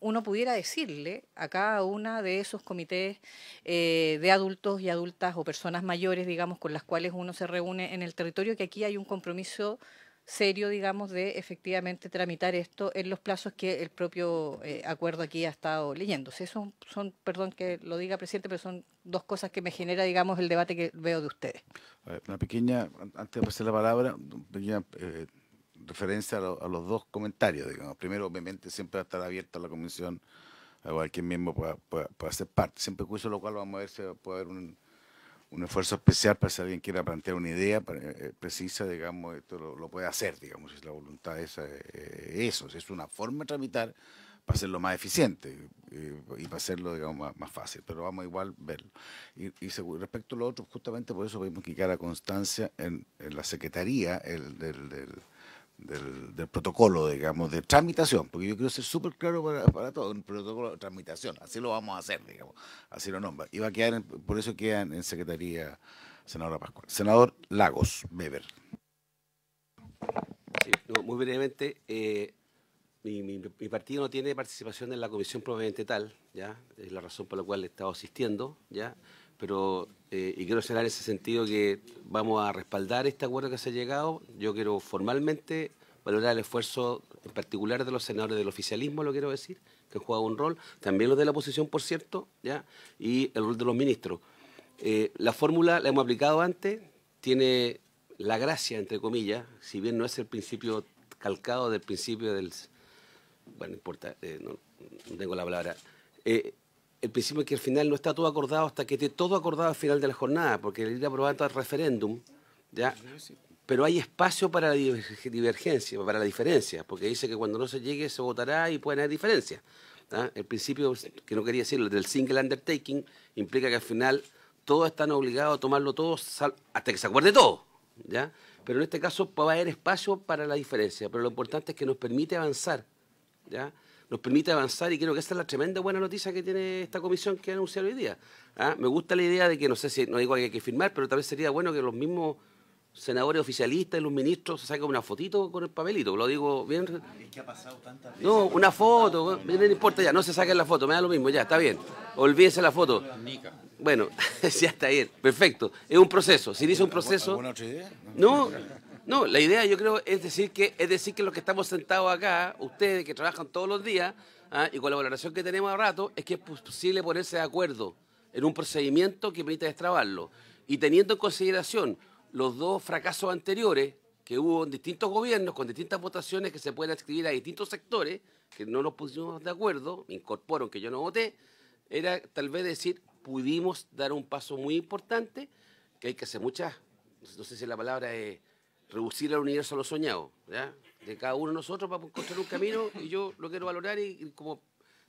Speaker 2: uno pudiera decirle a cada una de esos comités de adultos y adultas o personas mayores, digamos, con las cuales uno se reúne en el territorio, que aquí hay un compromiso serio, digamos, de efectivamente tramitar esto en los plazos que el propio eh, acuerdo aquí ha estado leyéndose. son son, perdón que lo diga, presidente, pero son dos cosas que me genera, digamos, el debate que veo de ustedes.
Speaker 1: Una pequeña, antes de pasar la palabra, una pequeña eh, referencia a, los dos comentarios, digamos. Primero, obviamente, siempre va a estar abierta la comisión a cualquier miembro pueda, hacer parte. Siempre curso lo cual vamos a ver si puede haber un un esfuerzo especial para si alguien quiera plantear una idea eh, eh, precisa, digamos, esto lo, puede hacer, digamos, es la voluntad esa, eh, eso, es una forma de tramitar para hacerlo más eficiente y para hacerlo, digamos, más, fácil, pero vamos igual a verlo. Y, y respecto a lo otro, justamente por eso vimos que a constancia en, la Secretaría el, del del, protocolo, digamos, de tramitación, porque yo quiero ser súper claro para, para todos, un protocolo de tramitación, así lo vamos a hacer, digamos, así lo nombra. Y va a quedar, por eso quedan en Secretaría Senadora Pascual. Senador Lagos Beber.
Speaker 9: muy brevemente, eh, mi, partido no tiene participación en la comisión proveniente tal, ¿ya? es la razón por la cual he estado asistiendo, ¿ya? pero eh, y quiero señalar ese sentido que vamos a respaldar este acuerdo que se ha llegado. Yo quiero formalmente valorar el esfuerzo en particular de los senadores del oficialismo, lo quiero decir, que han jugado un rol, también los de la oposición, por cierto, ya y el rol de los ministros. Eh, la fórmula la hemos aplicado antes, tiene la gracia, entre comillas, si bien no es el principio calcado del principio del... Bueno, importa, eh, no, tengo la palabra el principio que al final no está todo acordado hasta que esté todo acordado al final de la jornada, porque el ir aprobando el referéndum, ¿ya? Pero hay espacio para la divergencia, para la diferencia, porque dice que cuando no se llegue se votará y pueden haber diferencias. El principio, que no quería decirlo, del single undertaking, implica que al final todos están obligados a tomarlo todo hasta que se acuerde todo. ¿ya? Pero en este caso va a haber espacio para la diferencia, pero lo importante es que nos permite avanzar. ¿ya? nos permite avanzar y creo que esa es la tremenda buena noticia que tiene esta comisión que ha anunciado hoy día. ¿ah? Me gusta la idea de que, no sé si, no digo que hay que firmar, pero tal vez sería bueno que los mismos senadores oficialistas y los ministros se saquen una fotito con el papelito, lo digo bien.
Speaker 8: Es ha pasado tantas
Speaker 9: veces no, una foto, no, importa ya, no se saquen la foto, me da lo mismo, ya, está bien. Olvídense la foto. Bueno, ya está ahí, perfecto. Es un proceso, si dice un proceso...
Speaker 1: ¿Alguna otra No.
Speaker 9: No, la idea yo creo es decir que es decir que los que estamos sentados acá, ustedes que trabajan todos los días ¿ah? y con la valoración que tenemos a rato, es que es posible ponerse de acuerdo en un procedimiento que permita destrabarlo. Y teniendo en consideración los dos fracasos anteriores que hubo en distintos gobiernos, con distintas votaciones que se pueden adscribir a distintos sectores, que no nos pusimos de acuerdo, me que yo no voté, era tal vez decir, pudimos dar un paso muy importante, que hay que hacer muchas, no sé si la palabra es reducir el universo a lo soñado, ¿ya? de cada uno de nosotros para construir un camino y yo lo quiero valorar y, como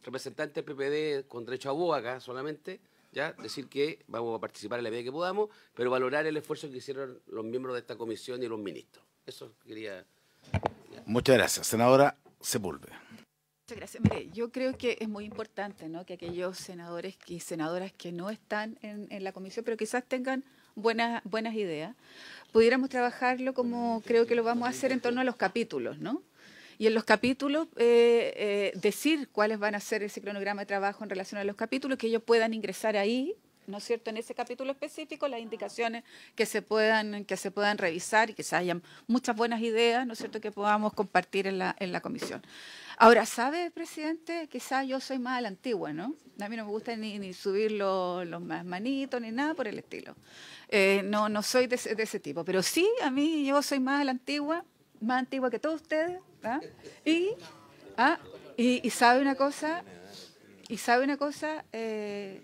Speaker 9: representante del PPD con derecho a voz acá solamente, ya decir que vamos a participar en la medida que podamos, pero valorar el esfuerzo que hicieron los miembros de esta comisión y los ministros. Eso quería...
Speaker 1: Muchas gracias. Senadora Sepúlveda.
Speaker 3: Muchas gracias. Mire, yo creo que es muy importante ¿no? que aquellos senadores y senadoras que no están en la comisión, pero quizás tengan buenas, buenas ideas, pudiéramos trabajarlo como creo que lo vamos a hacer en torno a los capítulos, ¿no? Y en los capítulos eh, eh, decir cuáles van a ser ese cronograma de trabajo en relación a los capítulos, que ellos puedan ingresar ahí ¿no es cierto?, en ese capítulo específico, las indicaciones que se puedan, que se puedan revisar y que se hayan muchas buenas ideas, ¿no es cierto?, que podamos compartir en la, en comisión. Ahora, ¿sabe, presidente? Quizás yo soy más a la antigua, ¿no? A mí no me gusta ni, subir los, más manitos ni nada por el estilo. Eh, no, no soy de ese, tipo, pero sí, a mí yo soy más a la antigua, más antigua que todos ustedes, ¿ah? Ah, Y, y sabe una cosa, y sabe una cosa, eh,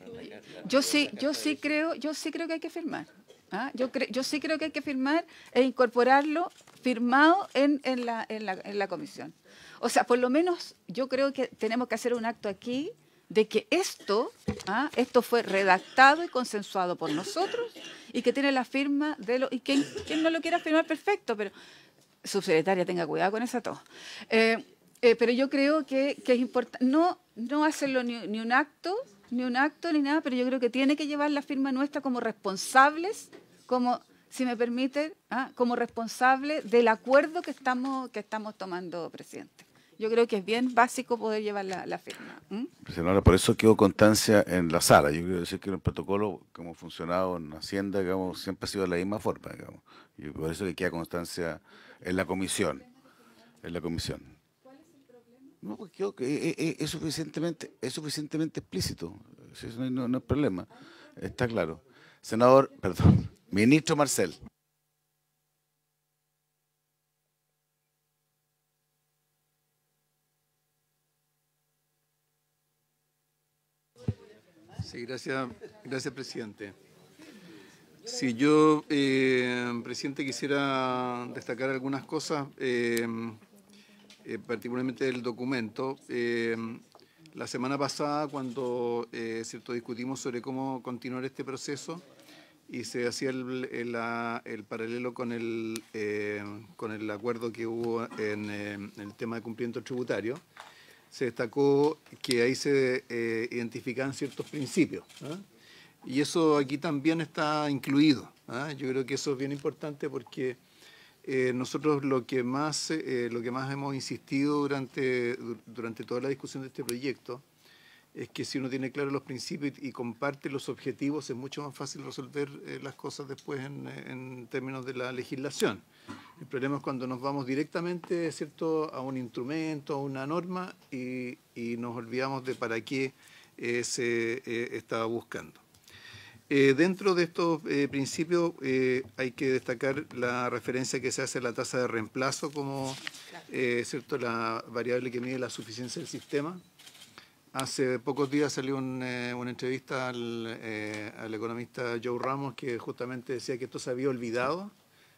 Speaker 3: yo sí, yo sí creo, yo sí creo que hay que firmar. ¿ah? Yo, yo sí creo que hay que firmar e incorporarlo firmado en, la, comisión. O sea, por lo menos yo creo que tenemos que hacer un acto aquí de que esto, ¿ah? esto fue redactado y consensuado por nosotros y que tiene la firma de los... Y quien, no lo quiera firmar, perfecto, pero subsecretaria, tenga cuidado con eso todo. Eh, eh, pero yo creo que, que es importante no, no hacerlo ni, un acto, ni un acto ni nada, pero yo creo que tiene que llevar la firma nuestra como responsables, como, si me permite ah, como responsables del acuerdo que estamos, que estamos tomando, presidente. Yo creo que es bien básico poder llevar la, firma.
Speaker 1: por eso quedó constancia en la sala. Yo quiero decir que el protocolo, como ha funcionado en Hacienda, digamos, siempre ha sido de la misma forma. Y por eso que queda constancia en la comisión. En la comisión. No, porque creo que eh, eh, es, suficientemente, es suficientemente explícito. No, no, problema. Está claro. Senador, perdón, ministro Marcel.
Speaker 10: Sí, gracias, gracias presidente. Si yo, eh, presidente, quisiera destacar algunas cosas. Eh, particularmente del documento. Eh, la semana pasada, cuando eh, cierto, discutimos sobre cómo continuar este proceso y se hacía el, paralelo con el, con el acuerdo que hubo en, el tema de cumplimiento tributario, se destacó que ahí se identificaban identifican ciertos principios. ¿ah? Y eso aquí también está incluido. ¿ah? Yo creo que eso es bien importante porque eh, nosotros lo que, más, eh, lo que más hemos insistido durante, durante toda la discusión de este proyecto es que si uno tiene claro los principios y comparte los objetivos es mucho más fácil resolver eh, las cosas después en, términos de la legislación. El problema es cuando nos vamos directamente ¿cierto? a un instrumento, a una norma y nos olvidamos de para qué se estaba buscando. Eh, dentro de estos eh, principios eh, hay que destacar la referencia que se hace a la tasa de reemplazo como la variable que mide la suficiencia del sistema. Hace pocos días salió una entrevista al, economista Joe Ramos que justamente decía que esto se había olvidado.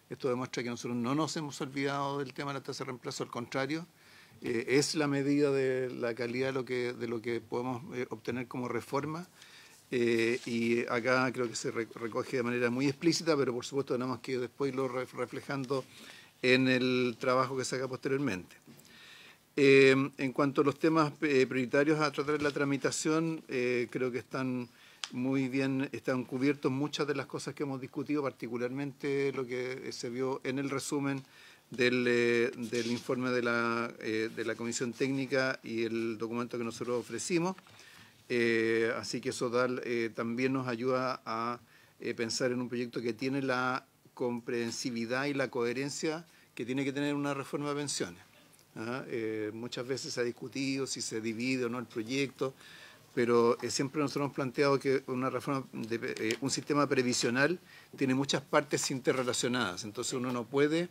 Speaker 10: Esto demuestra que nosotros no nos hemos olvidado del tema de la tasa de reemplazo, al contrario, es la medida de la calidad de lo que podemos obtener como reforma eh, y acá creo que se recoge de manera muy explícita, pero por supuesto nada más que después lo reflejando en el trabajo que se haga posteriormente. Eh, en cuanto a los temas eh, prioritarios a tratar la tramitación, creo que están muy bien, están cubiertos muchas de las cosas que hemos discutido, particularmente lo que se vio en el resumen del, informe de la Comisión Técnica y el documento que nosotros ofrecimos. Eh, así que eso eh, también nos ayuda a eh, pensar en un proyecto que tiene la comprensividad y la coherencia que tiene que tener una reforma de pensiones. ¿ah? muchas veces se ha discutido si se divide o no el proyecto, pero siempre nosotros hemos planteado que una reforma un sistema previsional tiene muchas partes interrelacionadas, entonces uno no puede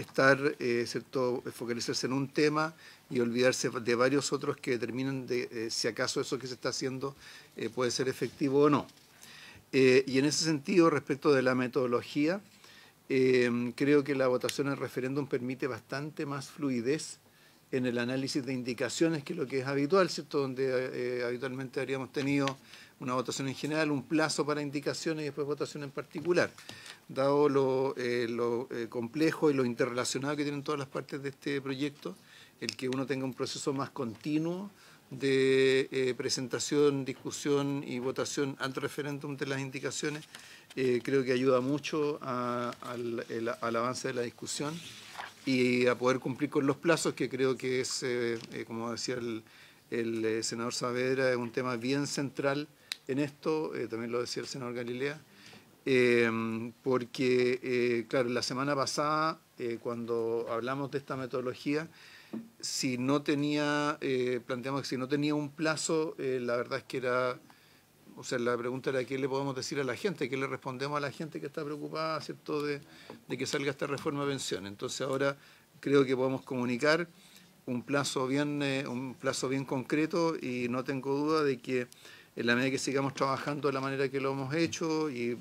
Speaker 10: estar, eh, ¿cierto?, focalizarse en un tema y olvidarse de varios otros que determinan eh, si acaso eso que se está haciendo eh, puede ser efectivo o no. y en ese sentido, respecto de la metodología, em, creo que la votación en referéndum permite bastante más fluidez en el análisis de indicaciones que lo que es habitual, ¿cierto?, donde habitualmente habríamos tenido una votación en general, un plazo para indicaciones y después votación en particular, dado lo, eh, eh, complejo y lo interrelacionado que tienen todas las partes de este proyecto, el que uno tenga un proceso más continuo de eh, presentación, discusión y votación ante referéndum de las indicaciones, creo que ayuda mucho al, avance de la discusión y a poder cumplir con los plazos, que creo que es, como decía el, el senador Saavedra, es un tema bien central en esto, eh, también lo decía el senador Galilea, eh, porque, eh, claro, la semana pasada, cuando hablamos de esta metodología, si no tenía, planteamos que si no tenía un plazo, la verdad es que era, o sea, la pregunta era qué le podemos decir a la gente, qué le respondemos a la gente que está preocupada, ¿cierto?, de, que salga esta reforma de pensión. Entonces ahora creo que podemos comunicar un plazo bien, un plazo bien concreto y no tengo duda de que en la medida que sigamos trabajando de la manera que lo hemos hecho y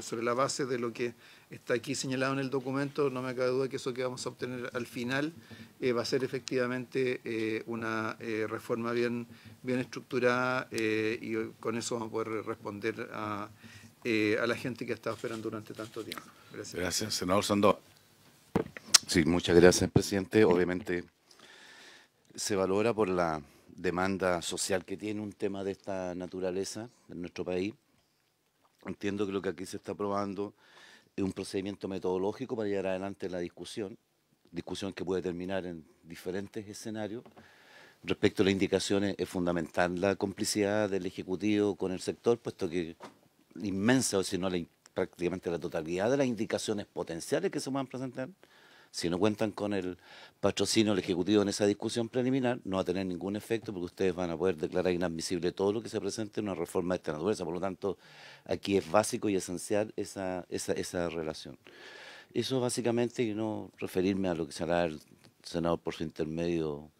Speaker 10: sobre la base de lo que está aquí señalado en el documento, no me cabe duda que eso que vamos a obtener al final eh, va a ser efectivamente eh, una eh, reforma bien, bien estructurada y con eso vamos a poder responder a, a la gente que ha estado esperando durante tanto tiempo. Gracias. Gracias,
Speaker 1: senador Sandoval.
Speaker 7: Sí, muchas gracias, presidente. Obviamente se valora por la demanda social que tiene un tema de esta naturaleza en nuestro país. Entiendo que lo que aquí se está aprobando es un procedimiento metodológico para llevar adelante la discusión, discusión que puede terminar en diferentes escenarios. Respecto a las indicaciones, es fundamental la complicidad del Ejecutivo con el sector, puesto que inmensa, o si no la, prácticamente la totalidad de las indicaciones potenciales que se van a presentar, si no cuentan con el patrocinio del Ejecutivo en esa discusión preliminar, no va a tener ningún efecto porque ustedes van a poder declarar inadmisible todo lo que se presente en una reforma de esta naturaleza. Por lo tanto, aquí es básico y esencial esa, esa, esa relación. Eso básicamente, y no referirme a lo que será el senador por su intermedio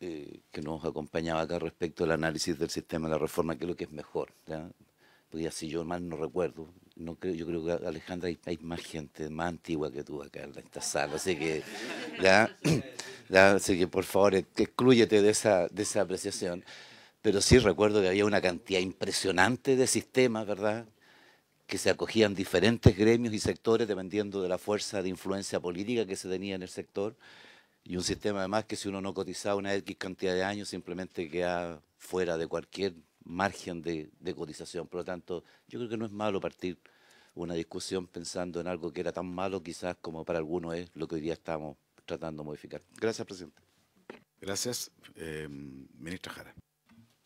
Speaker 7: eh, que nos acompañaba acá respecto al análisis del sistema de la reforma, que es lo que es mejor. ¿ya? si yo mal no recuerdo, no creo, yo creo que Alejandra hay, más gente más antigua que tú acá en esta sala, así que, así que por favor, eh, excluyete de esa, de esa apreciación. Pero sí recuerdo que había una cantidad impresionante de sistemas, ¿verdad? que se acogían diferentes gremios y sectores dependiendo de la fuerza de influencia política que se tenía en el sector y un sistema además que si uno no cotizaba una X cantidad de años simplemente queda fuera de cualquier margen de, cotización. Por lo tanto, yo creo que no es malo partir una discusión pensando en algo que era tan malo quizás como para algunos es lo que hoy día estamos tratando de modificar. Gracias, presidente. Gracias,
Speaker 1: eh, ministra Jara.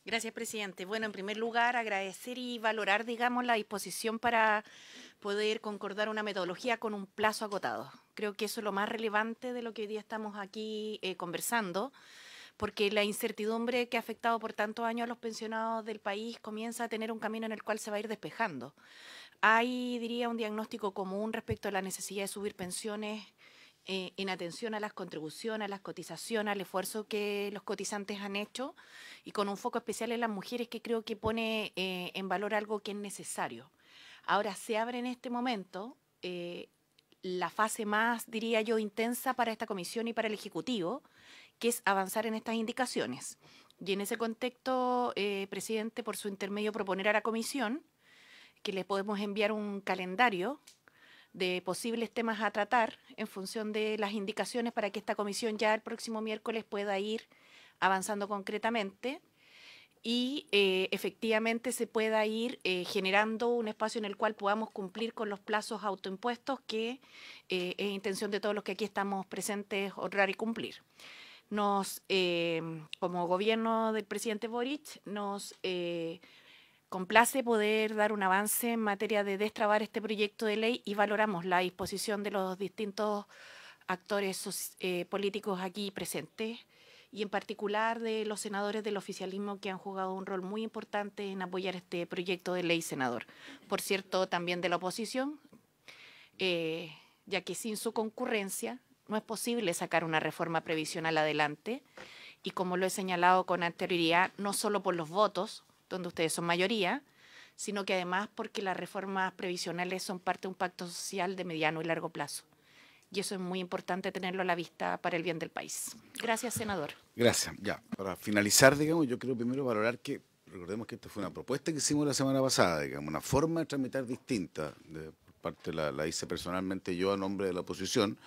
Speaker 6: Gracias, presidente. Bueno, en primer lugar, agradecer y valorar, digamos, la disposición para poder concordar una metodología con un plazo agotado. Creo que eso es lo más relevante de lo que hoy día estamos aquí eh, conversando porque la incertidumbre que ha afectado por tantos años a los pensionados del país comienza a tener un camino en el cual se va a ir despejando. Hay, diría, un diagnóstico común respecto a la necesidad de subir pensiones eh, en atención a las contribuciones, a las cotizaciones, al esfuerzo que los cotizantes han hecho y con un foco especial en las mujeres que creo que pone eh, en valor algo que es necesario. Ahora se abre en este momento eh, la fase más, diría yo, intensa para esta comisión y para el Ejecutivo, que es avanzar en estas indicaciones. Y en ese contexto, eh, presidente, por su intermedio, proponer a la comisión que le podemos enviar un calendario de posibles temas a tratar en función de las indicaciones para que esta comisión ya el próximo miércoles pueda ir avanzando concretamente y eh, efectivamente se pueda ir eh, generando un espacio en el cual podamos cumplir con los plazos autoimpuestos que es intención de todos los que aquí estamos presentes honrar y cumplir nos, em, como gobierno del presidente Boric, nos eh, complace poder dar un avance en materia de destrabar este proyecto de ley y valoramos la disposición de los distintos actores eh, políticos aquí presentes y en particular de los senadores del oficialismo que han jugado un rol muy importante en apoyar este proyecto de ley senador. Por cierto, también de la oposición, eh, ya que sin su concurrencia no es posible sacar una reforma previsional adelante. Y como lo he señalado con anterioridad, no solo por los votos, donde ustedes son mayoría, sino que además porque las reformas previsionales son parte de un pacto social de mediano y largo plazo. Y eso es muy importante tenerlo a la vista para el bien del país. Gracias, senador.
Speaker 1: Gracias. Ya, para finalizar, digamos, yo quiero primero valorar que, recordemos que esta fue una propuesta que hicimos la semana pasada, digamos, una forma de tramitar distinta, de parte la, la hice personalmente yo a nombre de la oposición,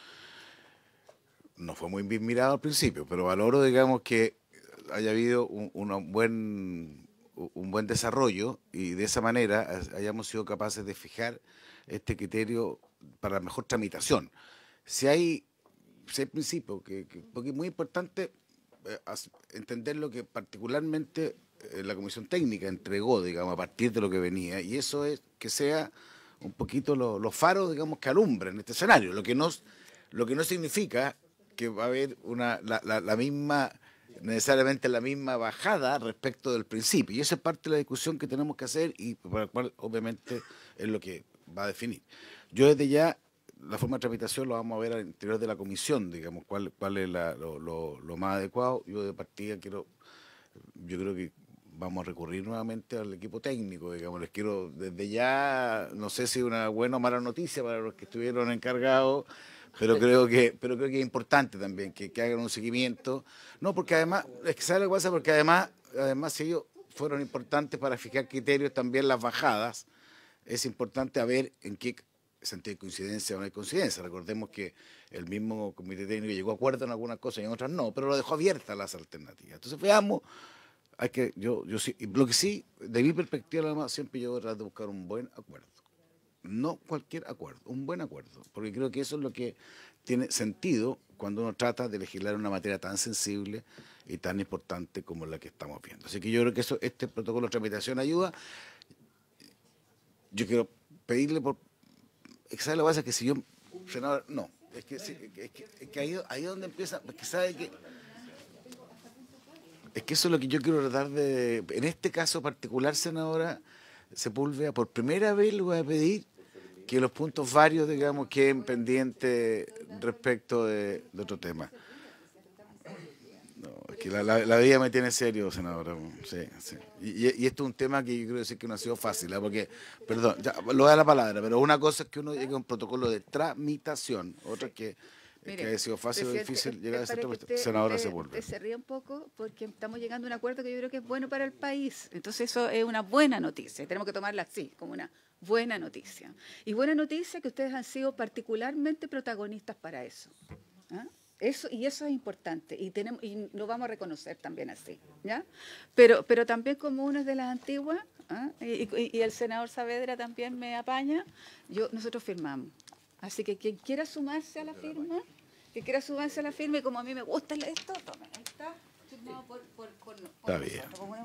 Speaker 1: no fue muy bien mirado al principio, pero valoro, digamos, que haya habido un, buen, un buen desarrollo y de esa manera hayamos sido capaces de fijar este criterio para la mejor tramitación. Si hay, si hay que, porque es muy importante eh, entender lo que particularmente eh, la Comisión Técnica entregó, digamos, a partir de lo que venía, y eso es que sea un poquito los faros, digamos, que alumbran este escenario, lo que nos lo que no significa que va a haber una, la, misma necesariamente la misma bajada respecto del principio. Y esa es parte de la discusión que tenemos que hacer y para la cual obviamente es lo que va a definir. Yo desde ya, la forma de tramitación lo vamos a ver al interior de la comisión, digamos, cuál, cuál es lo, lo, más adecuado. Yo de partida quiero, yo creo que vamos a recurrir nuevamente al equipo técnico, digamos, les quiero desde ya, no sé si una buena o mala noticia para los que estuvieron encargados pero creo que, pero creo que es importante también que, hagan un seguimiento. No, porque además, es que sabe lo que pasa, porque además, además si ellos fueron importantes para fijar criterios también las bajadas, es importante a ver en qué sentido hay coincidencia o no hay coincidencia. Recordemos que el mismo comité técnico llegó a acuerdo en algunas cosas y en otras no, pero lo dejó abierta las alternativas. Entonces veamos, hay que, yo, yo sí, lo que sí, de mi perspectiva, además, siempre yo trato de buscar un buen acuerdo no cualquier acuerdo, un buen acuerdo, porque creo que eso es lo que tiene sentido cuando uno trata de legislar una materia tan sensible y tan importante como la que estamos viendo. Así que yo creo que eso, este protocolo de tramitación ayuda. Yo quiero pedirle por... sabe lo que pasa? que si yo... no, es que, es es es donde empieza, sabe que... Es que eso es lo que yo quiero tratar de... En este caso particular, senadora, Sepúlveda, por primera vez le voy a pedir que los puntos varios, digamos, queden pendientes respecto de, otro tema. No, la, vida me tiene serio, senadora. Y, esto es un tema que yo quiero decir que no ha sido fácil, ¿ah? porque, perdón, ya, lo da la palabra, pero una cosa es que uno llegue a un protocolo de tramitación, otra es que que ha sido fácil o difícil eh, llegar a ese tema. senadora se vuelve.
Speaker 3: Se ríe un poco porque estamos llegando a un acuerdo que yo creo que es bueno para el país. Entonces eso es una buena noticia. Tenemos que tomarla así, como una buena noticia. Y buena noticia que ustedes han sido particularmente protagonistas para eso. ¿ah? Eso, y eso es importante y tenemos y lo vamos a reconocer también así, ¿ya? Pero, pero también como una de las antiguas, ¿ah? y, el senador Saavedra también me apaña, yo, nosotros firmamos. Así que quien quiera sumarse a la firma, que quiera subanse a la firma y como a mí me gusta esto, tomen, ahí está. por, está, bien,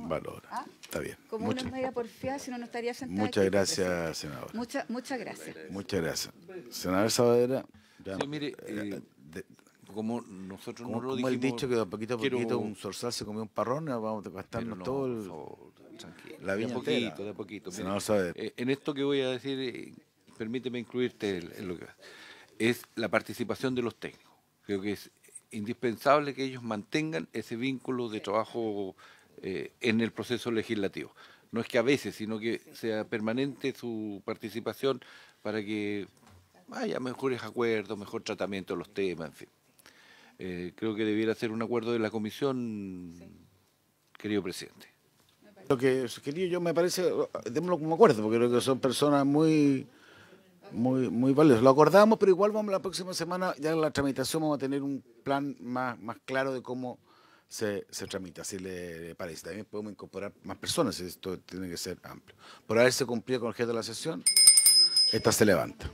Speaker 3: valora, ¿ah? está bien, Como una media porfiada, si no, no estaría sentada. Muchas gracias, senador. Muchas, muchas gracias. Muchas gracias.
Speaker 1: Senador Sabadera.
Speaker 4: Eh, eh, eh, como nosotros no lo dijimos... el dicho que de poquito a poquito un sorsal
Speaker 1: se comió un parrón, vamos a gastarnos todo el... la vida de poquito, de poquito. Saavedra.
Speaker 4: en esto que voy a decir, permíteme incluirte en lo que... Es la participación de los técnicos. Creo que es indispensable que ellos mantengan ese vínculo de trabajo eh, en el proceso legislativo. No es que a veces, sino que sea permanente su participación para que haya mejores acuerdos, mejor tratamiento de los temas, en fin. Eh, creo que debiera ser un acuerdo de la comisión,
Speaker 1: querido presidente. Lo que querido yo me parece, démoslo como acuerdo, porque creo que son personas muy muy, muy valioso. Lo acordamos, pero igual vamos la próxima semana, ya en la tramitación vamos a tener un plan más, más claro de cómo se, tramita, si le, parece. También podemos incorporar más personas, esto tiene que ser amplio. Por haberse cumplido con el jefe de la sesión, esta se levanta.